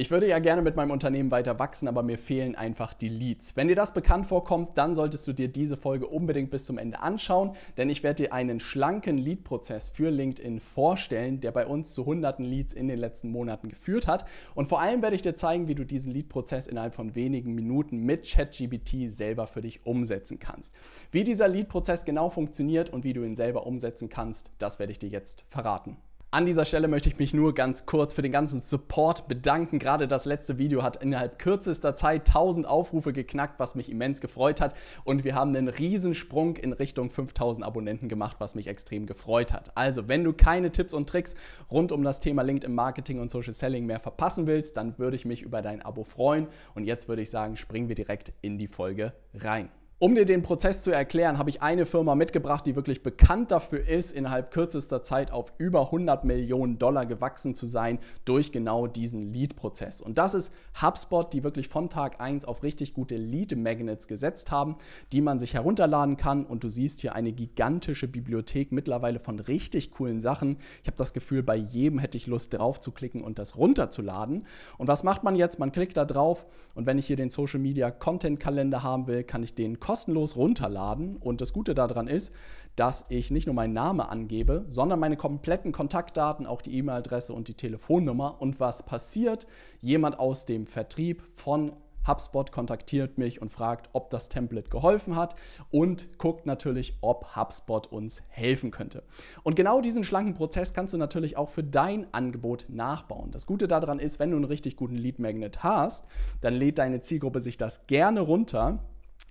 Ich würde ja gerne mit meinem Unternehmen weiter wachsen, aber mir fehlen einfach die Leads. Wenn dir das bekannt vorkommt, dann solltest du dir diese Folge unbedingt bis zum Ende anschauen, denn ich werde dir einen schlanken Lead-Prozess für LinkedIn vorstellen, der bei uns zu hunderten Leads in den letzten Monaten geführt hat. Und vor allem werde ich dir zeigen, wie du diesen Lead-Prozess innerhalb von wenigen Minuten mit ChatGBT selber für dich umsetzen kannst. Wie dieser Lead-Prozess genau funktioniert und wie du ihn selber umsetzen kannst, das werde ich dir jetzt verraten. An dieser Stelle möchte ich mich nur ganz kurz für den ganzen Support bedanken. Gerade das letzte Video hat innerhalb kürzester Zeit 1000 Aufrufe geknackt, was mich immens gefreut hat. Und wir haben einen Riesensprung in Richtung 5000 Abonnenten gemacht, was mich extrem gefreut hat. Also, wenn du keine Tipps und Tricks rund um das Thema LinkedIn Marketing und Social Selling mehr verpassen willst, dann würde ich mich über dein Abo freuen. Und jetzt würde ich sagen, springen wir direkt in die Folge rein. Um dir den Prozess zu erklären, habe ich eine Firma mitgebracht, die wirklich bekannt dafür ist, innerhalb kürzester Zeit auf über 100 Millionen Dollar gewachsen zu sein durch genau diesen Lead-Prozess. Und das ist HubSpot, die wirklich von Tag 1 auf richtig gute Lead-Magnets gesetzt haben, die man sich herunterladen kann. Und du siehst hier eine gigantische Bibliothek mittlerweile von richtig coolen Sachen. Ich habe das Gefühl, bei jedem hätte ich Lust drauf zu klicken und das runterzuladen. Und was macht man jetzt? Man klickt da drauf und wenn ich hier den Social Media Content Kalender haben will, kann ich den kostenlos runterladen. Und das Gute daran ist, dass ich nicht nur meinen Namen angebe, sondern meine kompletten Kontaktdaten, auch die E-Mail-Adresse und die Telefonnummer. Und was passiert? Jemand aus dem Vertrieb von HubSpot kontaktiert mich und fragt, ob das Template geholfen hat und guckt natürlich, ob HubSpot uns helfen könnte. Und genau diesen schlanken Prozess kannst du natürlich auch für dein Angebot nachbauen. Das Gute daran ist, wenn du einen richtig guten Lead Magnet hast, dann lädt deine Zielgruppe sich das gerne runter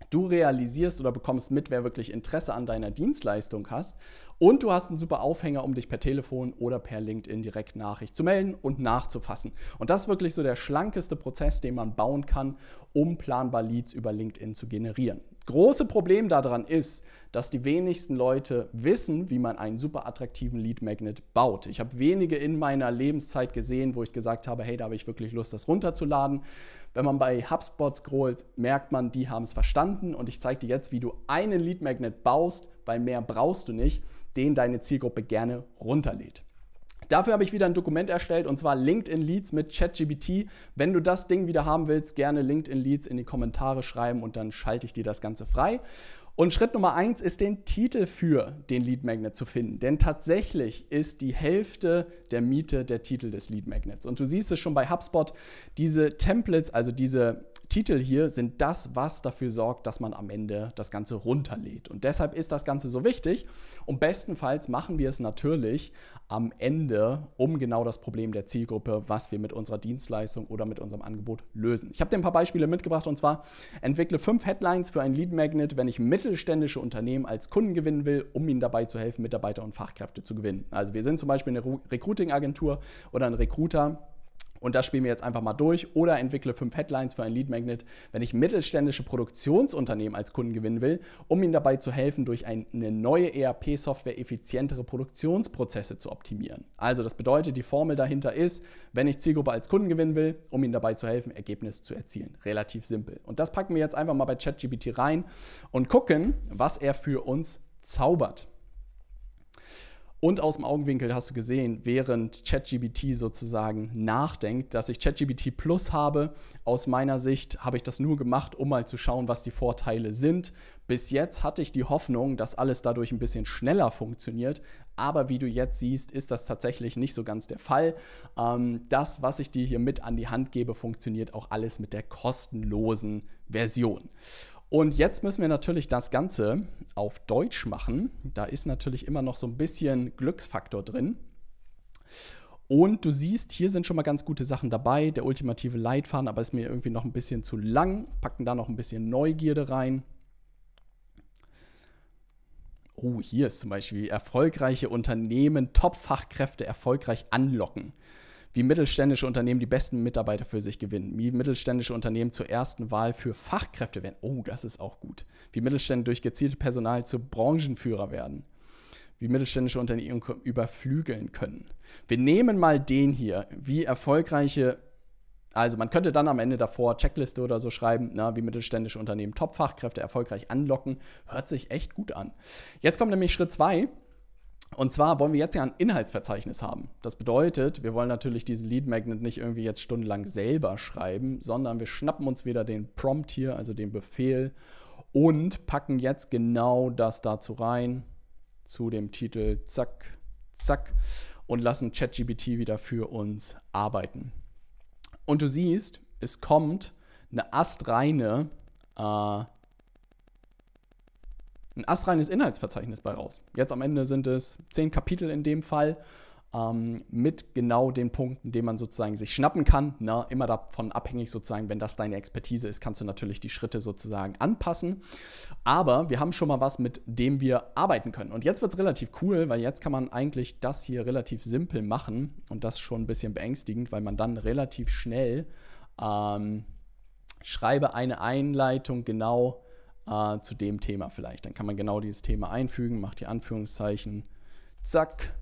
Du realisierst oder bekommst mit, wer wirklich Interesse an deiner Dienstleistung hast. Und du hast einen super Aufhänger, um dich per Telefon oder per LinkedIn direkt Nachricht zu melden und nachzufassen. Und das ist wirklich so der schlankeste Prozess, den man bauen kann, um planbar Leads über LinkedIn zu generieren. Große Problem daran ist, dass die wenigsten Leute wissen, wie man einen super attraktiven Lead Magnet baut. Ich habe wenige in meiner Lebenszeit gesehen, wo ich gesagt habe, hey, da habe ich wirklich Lust, das runterzuladen wenn man bei HubSpot scrollt, merkt man, die haben es verstanden und ich zeige dir jetzt, wie du einen Lead Magnet baust, weil mehr brauchst du nicht, den deine Zielgruppe gerne runterlädt. Dafür habe ich wieder ein Dokument erstellt und zwar LinkedIn Leads mit ChatGBT. Wenn du das Ding wieder haben willst, gerne LinkedIn Leads in die Kommentare schreiben und dann schalte ich dir das Ganze frei. Und Schritt Nummer eins ist, den Titel für den Lead Magnet zu finden. Denn tatsächlich ist die Hälfte der Miete der Titel des Lead Magnets. Und du siehst es schon bei HubSpot, diese Templates, also diese Titel hier sind das, was dafür sorgt, dass man am Ende das Ganze runterlädt. Und deshalb ist das Ganze so wichtig. Und bestenfalls machen wir es natürlich am Ende, um genau das Problem der Zielgruppe, was wir mit unserer Dienstleistung oder mit unserem Angebot lösen. Ich habe dir ein paar Beispiele mitgebracht und zwar entwickle fünf Headlines für ein Lead Magnet, wenn ich mittelständische Unternehmen als Kunden gewinnen will, um ihnen dabei zu helfen, Mitarbeiter und Fachkräfte zu gewinnen. Also wir sind zum Beispiel eine Recruiting-Agentur oder ein Recruiter und das spielen wir jetzt einfach mal durch oder entwickle fünf Headlines für ein Lead Magnet, wenn ich mittelständische Produktionsunternehmen als Kunden gewinnen will, um ihnen dabei zu helfen, durch eine neue ERP-Software effizientere Produktionsprozesse zu optimieren. Also das bedeutet, die Formel dahinter ist, wenn ich Zielgruppe als Kunden gewinnen will, um ihnen dabei zu helfen, Ergebnisse zu erzielen. Relativ simpel. Und das packen wir jetzt einfach mal bei ChatGPT rein und gucken, was er für uns zaubert. Und aus dem Augenwinkel hast du gesehen, während ChatGBT sozusagen nachdenkt, dass ich ChatGBT Plus habe. Aus meiner Sicht habe ich das nur gemacht, um mal zu schauen, was die Vorteile sind. Bis jetzt hatte ich die Hoffnung, dass alles dadurch ein bisschen schneller funktioniert. Aber wie du jetzt siehst, ist das tatsächlich nicht so ganz der Fall. Ähm, das, was ich dir hier mit an die Hand gebe, funktioniert auch alles mit der kostenlosen Version. Und jetzt müssen wir natürlich das Ganze auf Deutsch machen. Da ist natürlich immer noch so ein bisschen Glücksfaktor drin. Und du siehst, hier sind schon mal ganz gute Sachen dabei. Der ultimative Leitfaden, aber ist mir irgendwie noch ein bisschen zu lang. Packen da noch ein bisschen Neugierde rein. Oh, hier ist zum Beispiel erfolgreiche Unternehmen, Top-Fachkräfte erfolgreich anlocken wie mittelständische Unternehmen die besten Mitarbeiter für sich gewinnen, wie mittelständische Unternehmen zur ersten Wahl für Fachkräfte werden. Oh, das ist auch gut. Wie Mittelstände durch gezielte Personal zu Branchenführer werden wie mittelständische Unternehmen überflügeln können. Wir nehmen mal den hier, wie erfolgreiche, also man könnte dann am Ende davor Checkliste oder so schreiben, na, wie mittelständische Unternehmen Top-Fachkräfte erfolgreich anlocken. Hört sich echt gut an. Jetzt kommt nämlich Schritt 2. Und zwar wollen wir jetzt ja ein Inhaltsverzeichnis haben. Das bedeutet, wir wollen natürlich diesen Lead Magnet nicht irgendwie jetzt stundenlang selber schreiben, sondern wir schnappen uns wieder den Prompt hier, also den Befehl, und packen jetzt genau das dazu rein, zu dem Titel, zack, zack, und lassen ChatGBT wieder für uns arbeiten. Und du siehst, es kommt eine astreine äh, ein astreines Inhaltsverzeichnis bei raus. Jetzt am Ende sind es zehn Kapitel in dem Fall ähm, mit genau den Punkten, die man sozusagen sich schnappen kann. Na, immer davon abhängig sozusagen, wenn das deine Expertise ist, kannst du natürlich die Schritte sozusagen anpassen. Aber wir haben schon mal was, mit dem wir arbeiten können. Und jetzt wird es relativ cool, weil jetzt kann man eigentlich das hier relativ simpel machen und das schon ein bisschen beängstigend, weil man dann relativ schnell ähm, schreibe eine Einleitung genau äh, zu dem Thema vielleicht. Dann kann man genau dieses Thema einfügen, macht die Anführungszeichen, zack,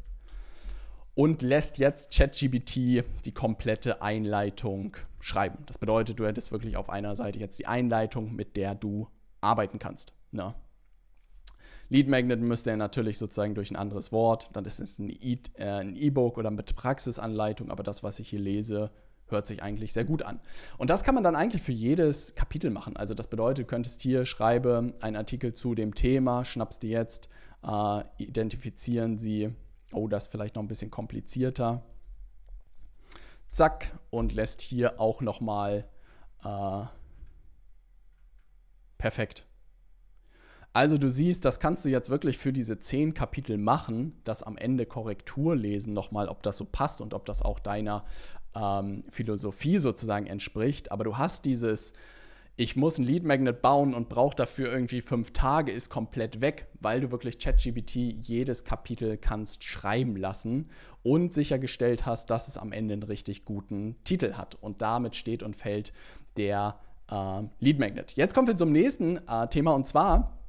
und lässt jetzt ChatGBT die komplette Einleitung schreiben. Das bedeutet, du hättest wirklich auf einer Seite jetzt die Einleitung, mit der du arbeiten kannst. Ne? Lead Magnet müsste er natürlich sozusagen durch ein anderes Wort, dann ist es ein e-, äh, E-Book oder eine Praxisanleitung, aber das, was ich hier lese, hört sich eigentlich sehr gut an. Und das kann man dann eigentlich für jedes Kapitel machen. Also das bedeutet, du könntest hier schreibe einen Artikel zu dem Thema, schnappst dir jetzt, äh, identifizieren sie, oh, das ist vielleicht noch ein bisschen komplizierter. Zack, und lässt hier auch nochmal äh, perfekt. Also du siehst, das kannst du jetzt wirklich für diese zehn Kapitel machen, das am Ende Korrektur lesen nochmal, ob das so passt und ob das auch deiner ähm, Philosophie sozusagen entspricht. Aber du hast dieses, ich muss ein Lead Magnet bauen und brauche dafür irgendwie fünf Tage, ist komplett weg, weil du wirklich ChatGPT jedes Kapitel kannst schreiben lassen und sichergestellt hast, dass es am Ende einen richtig guten Titel hat. Und damit steht und fällt der äh, Lead Magnet. Jetzt kommen wir zum nächsten äh, Thema und zwar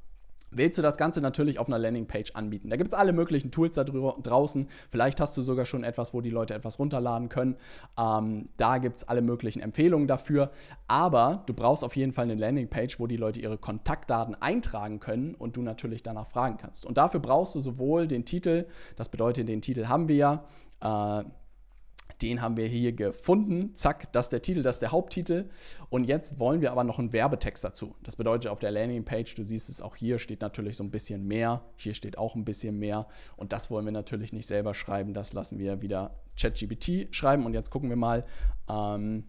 willst du das Ganze natürlich auf einer Landingpage anbieten. Da gibt es alle möglichen Tools da draußen. Vielleicht hast du sogar schon etwas, wo die Leute etwas runterladen können. Ähm, da gibt es alle möglichen Empfehlungen dafür. Aber du brauchst auf jeden Fall eine Landingpage, wo die Leute ihre Kontaktdaten eintragen können und du natürlich danach fragen kannst. Und dafür brauchst du sowohl den Titel, das bedeutet, den Titel haben wir ja. Äh, den haben wir hier gefunden. Zack, das ist der Titel, das ist der Haupttitel. Und jetzt wollen wir aber noch einen Werbetext dazu. Das bedeutet auf der Landingpage, du siehst es auch hier, steht natürlich so ein bisschen mehr. Hier steht auch ein bisschen mehr. Und das wollen wir natürlich nicht selber schreiben. Das lassen wir wieder ChatGPT schreiben. Und jetzt gucken wir mal. Ähm,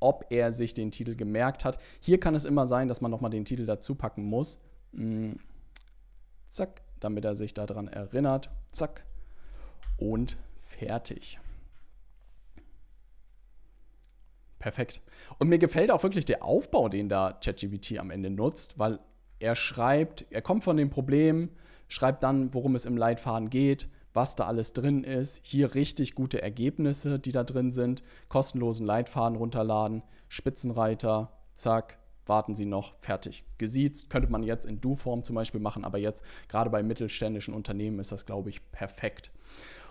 ob er sich den Titel gemerkt hat. Hier kann es immer sein, dass man nochmal den Titel dazu packen muss. Hm. Zack, damit er sich daran erinnert. Zack. Und fertig. Perfekt. Und mir gefällt auch wirklich der Aufbau, den da ChatGPT am Ende nutzt, weil er schreibt, er kommt von dem Problem, schreibt dann, worum es im Leitfaden geht, was da alles drin ist, hier richtig gute Ergebnisse, die da drin sind, kostenlosen Leitfaden runterladen, Spitzenreiter, zack, warten Sie noch, fertig. Gesiezt könnte man jetzt in Du-Form zum Beispiel machen, aber jetzt gerade bei mittelständischen Unternehmen ist das, glaube ich, perfekt.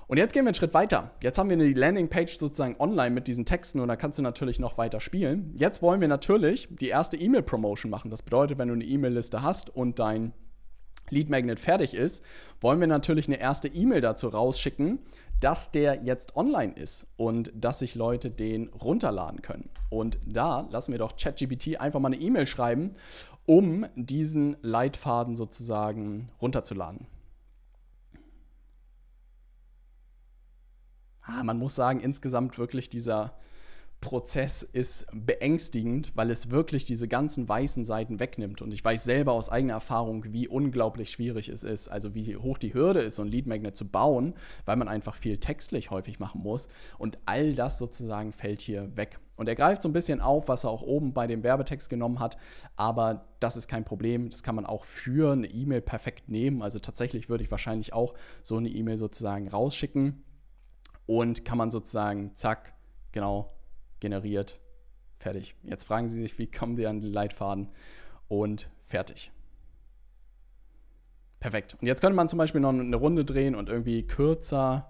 Und jetzt gehen wir einen Schritt weiter. Jetzt haben wir die Landingpage sozusagen online mit diesen Texten und da kannst du natürlich noch weiter spielen. Jetzt wollen wir natürlich die erste E-Mail-Promotion machen. Das bedeutet, wenn du eine E-Mail-Liste hast und dein Lead Magnet fertig ist, wollen wir natürlich eine erste E-Mail dazu rausschicken, dass der jetzt online ist und dass sich Leute den runterladen können. Und da lassen wir doch ChatGPT einfach mal eine E-Mail schreiben, um diesen Leitfaden sozusagen runterzuladen. ah, man muss sagen, insgesamt wirklich dieser Prozess ist beängstigend, weil es wirklich diese ganzen weißen Seiten wegnimmt. Und ich weiß selber aus eigener Erfahrung, wie unglaublich schwierig es ist, also wie hoch die Hürde ist, so ein Lead Magnet zu bauen, weil man einfach viel textlich häufig machen muss. Und all das sozusagen fällt hier weg. Und er greift so ein bisschen auf, was er auch oben bei dem Werbetext genommen hat, aber das ist kein Problem. Das kann man auch für eine E-Mail perfekt nehmen. Also tatsächlich würde ich wahrscheinlich auch so eine E-Mail sozusagen rausschicken und kann man sozusagen, zack, genau, generiert, fertig. Jetzt fragen Sie sich, wie kommen Sie an den Leitfaden und fertig. Perfekt. Und jetzt könnte man zum Beispiel noch eine Runde drehen und irgendwie kürzer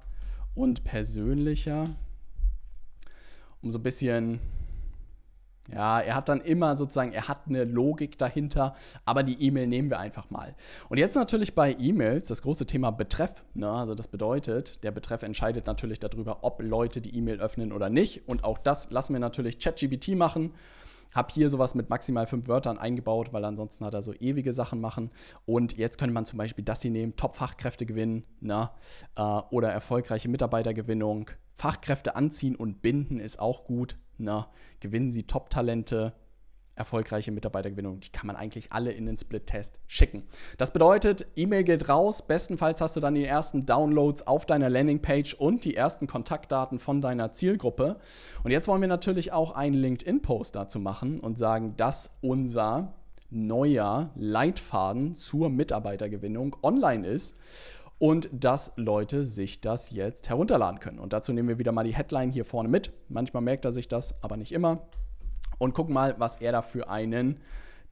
und persönlicher, um so ein bisschen ja, er hat dann immer sozusagen, er hat eine Logik dahinter, aber die E-Mail nehmen wir einfach mal. Und jetzt natürlich bei E-Mails das große Thema Betreff. Ne? Also das bedeutet, der Betreff entscheidet natürlich darüber, ob Leute die E-Mail öffnen oder nicht. Und auch das lassen wir natürlich ChatGPT machen. Hab hier sowas mit maximal fünf Wörtern eingebaut, weil ansonsten hat er so ewige Sachen machen. Und jetzt könnte man zum Beispiel das hier nehmen, Top-Fachkräfte gewinnen ne? Äh, oder erfolgreiche Mitarbeitergewinnung Fachkräfte anziehen und binden ist auch gut. Na, ne? gewinnen Sie Top-Talente, erfolgreiche Mitarbeitergewinnung. Die kann man eigentlich alle in den Split-Test schicken. Das bedeutet, E-Mail geht raus. Bestenfalls hast du dann die ersten Downloads auf deiner Landingpage und die ersten Kontaktdaten von deiner Zielgruppe. Und jetzt wollen wir natürlich auch einen LinkedIn-Post dazu machen und sagen, dass unser neuer Leitfaden zur Mitarbeitergewinnung online ist und dass Leute sich das jetzt herunterladen können. Und dazu nehmen wir wieder mal die Headline hier vorne mit. Manchmal merkt er sich das, aber nicht immer. Und gucken mal, was er da für einen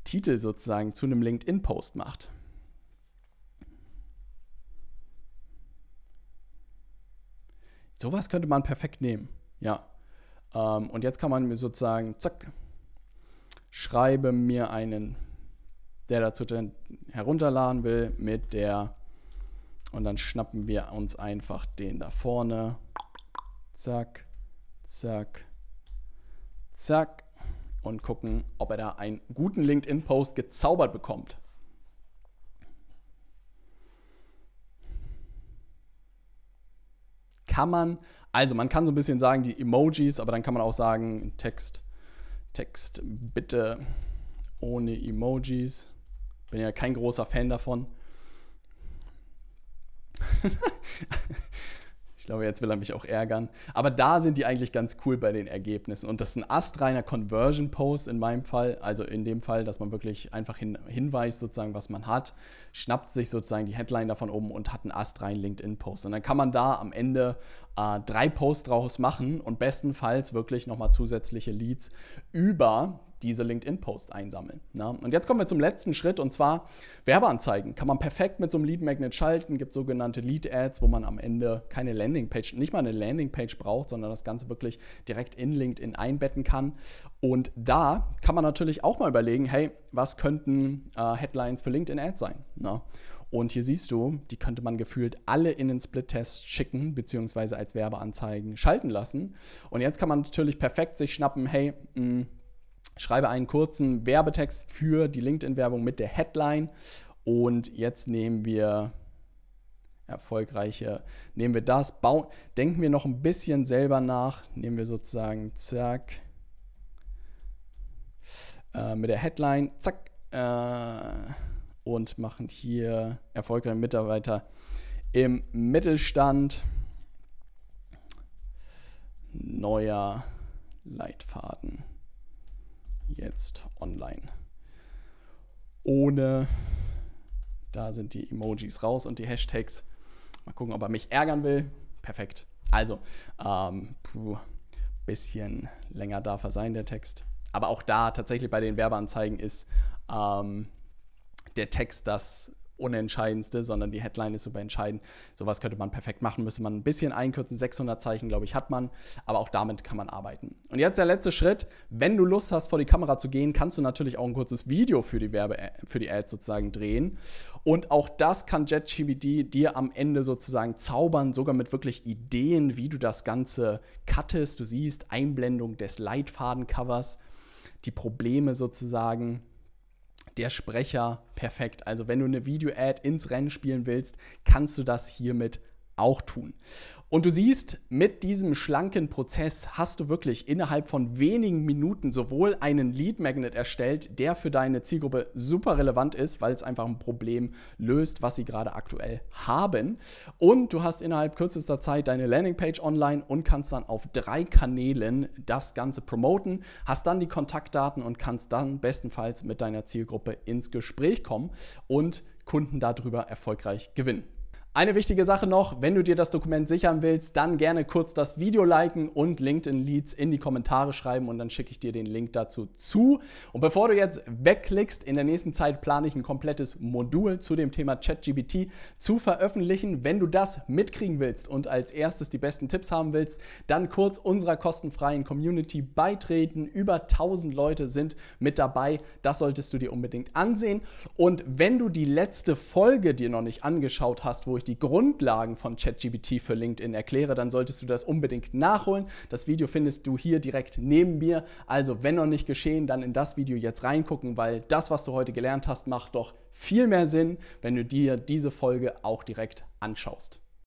Titel sozusagen zu einem LinkedIn-Post macht. Sowas könnte man perfekt nehmen. Ja. Ähm, und jetzt kann man mir sozusagen, zack, schreibe mir einen, der dazu herunterladen will, mit der und dann schnappen wir uns einfach den da vorne. Zack, zack, zack. Und gucken, ob er da einen guten LinkedIn-Post gezaubert bekommt. Kann man, also man kann so ein bisschen sagen, die Emojis, aber dann kann man auch sagen, Text, Text bitte ohne Emojis. Bin ja kein großer Fan davon. ich glaube, jetzt will er mich auch ärgern. Aber da sind die eigentlich ganz cool bei den Ergebnissen. Und das ist ein astreiner Conversion-Post in meinem Fall. Also in dem Fall, dass man wirklich einfach hin, hinweist, sozusagen, was man hat, schnappt sich sozusagen die Headline davon oben und hat einen astreinen LinkedIn-Post. Und dann kann man da am Ende äh, drei Posts draus machen und bestenfalls wirklich nochmal zusätzliche Leads über diese LinkedIn-Posts einsammeln. Na? Ne? Und jetzt kommen wir zum letzten Schritt und zwar Werbeanzeigen. Kann man perfekt mit so einem Lead Magnet schalten, gibt sogenannte Lead-Ads, wo man am Ende keine Landingpage, nicht mal eine Landingpage braucht, sondern das Ganze wirklich direkt in LinkedIn einbetten kann. Und da kann man natürlich auch mal überlegen, hey, was könnten äh, Headlines für LinkedIn-Ads sein? Na? Ne? Und hier siehst du, die könnte man gefühlt alle in den Split-Test schicken, beziehungsweise als Werbeanzeigen schalten lassen. Und jetzt kann man natürlich perfekt sich schnappen, hey, mh, mm, schreibe einen kurzen Werbetext für die LinkedIn-Werbung mit der Headline. Und jetzt nehmen wir erfolgreiche, nehmen wir das, bauen, denken wir noch ein bisschen selber nach, nehmen wir sozusagen, zack, äh, mit der Headline, zack, äh, und machen hier erfolgreiche Mitarbeiter im Mittelstand. Neuer Leitfaden. Jetzt online. Ohne, da sind die Emojis raus und die Hashtags. Mal gucken, ob er mich ärgern will. Perfekt. Also, ähm, puh, bisschen länger darf er sein, der Text. Aber auch da tatsächlich bei den Werbeanzeigen ist, ähm, der Text das Unentscheidendste, sondern die Headline ist super entscheidend. Sowas könnte man perfekt machen, müsste man ein bisschen einkürzen. 600 Zeichen, glaube ich, hat man, aber auch damit kann man arbeiten. Und jetzt der letzte Schritt. Wenn du Lust hast, vor die Kamera zu gehen, kannst du natürlich auch ein kurzes Video für die Werbe, äh, für die Ads sozusagen drehen. Und auch das kann JetGBD dir am Ende sozusagen zaubern, sogar mit wirklich Ideen, wie du das Ganze cuttest. Du siehst Einblendung des Leitfadencovers, die Probleme sozusagen der Sprecher perfekt. Also wenn du eine Video-Ad ins Rennen spielen willst, kannst du das hiermit auch tun. Und du siehst, mit diesem schlanken Prozess hast du wirklich innerhalb von wenigen Minuten sowohl einen Lead Magnet erstellt, der für deine Zielgruppe super relevant ist, weil es einfach ein Problem löst, was sie gerade aktuell haben. Und du hast innerhalb kürzester Zeit deine Landingpage online und kannst dann auf drei Kanälen das Ganze promoten, hast dann die Kontaktdaten und kannst dann bestenfalls mit deiner Zielgruppe ins Gespräch kommen und Kunden darüber erfolgreich gewinnen. Eine wichtige Sache noch, wenn du dir das Dokument sichern willst, dann gerne kurz das Video liken und LinkedIn Leads in die Kommentare schreiben und dann schicke ich dir den Link dazu zu. Und bevor du jetzt wegklickst, in der nächsten Zeit plane ich ein komplettes Modul zu dem Thema ChatGBT zu veröffentlichen. Wenn du das mitkriegen willst und als erstes die besten Tipps haben willst, dann kurz unserer kostenfreien Community beitreten. Über 1000 Leute sind mit dabei. Das solltest du dir unbedingt ansehen. Und wenn du die letzte Folge dir noch nicht angeschaut hast, wo ich die Grundlagen von ChatGPT für LinkedIn erkläre, dann solltest du das unbedingt nachholen. Das Video findest du hier direkt neben mir. Also wenn noch nicht geschehen, dann in das Video jetzt reingucken, weil das, was du heute gelernt hast, macht doch viel mehr Sinn, wenn du dir diese Folge auch direkt anschaust.